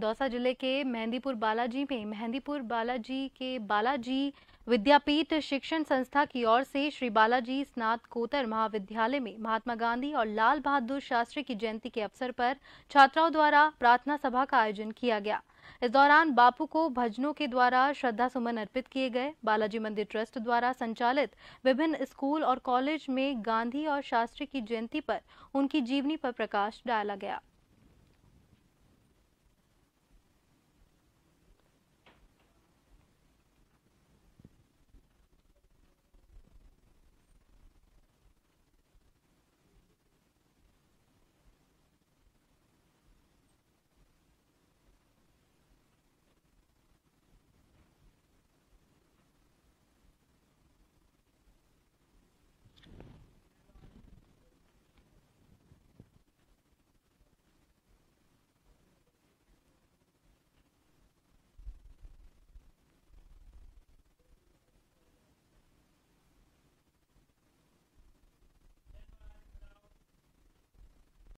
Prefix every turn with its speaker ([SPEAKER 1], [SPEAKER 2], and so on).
[SPEAKER 1] दौसा जिले के मेहंदीपुर बालाजी में मेहंदीपुर बालाजी के बालाजी विद्यापीठ शिक्षण संस्था की ओर से श्री बालाजी स्नातकोत्तर महाविद्यालय में महात्मा गांधी और लाल बहादुर शास्त्री की जयंती के अवसर पर छात्राओं द्वारा प्रार्थना सभा का आयोजन किया गया इस दौरान बापू को भजनों के द्वारा श्रद्धा सुमन अर्पित किए गए बालाजी मंदिर ट्रस्ट द्वारा संचालित विभिन्न स्कूल और कॉलेज में गांधी और शास्त्री की जयंती पर उनकी जीवनी पर प्रकाश डाला गया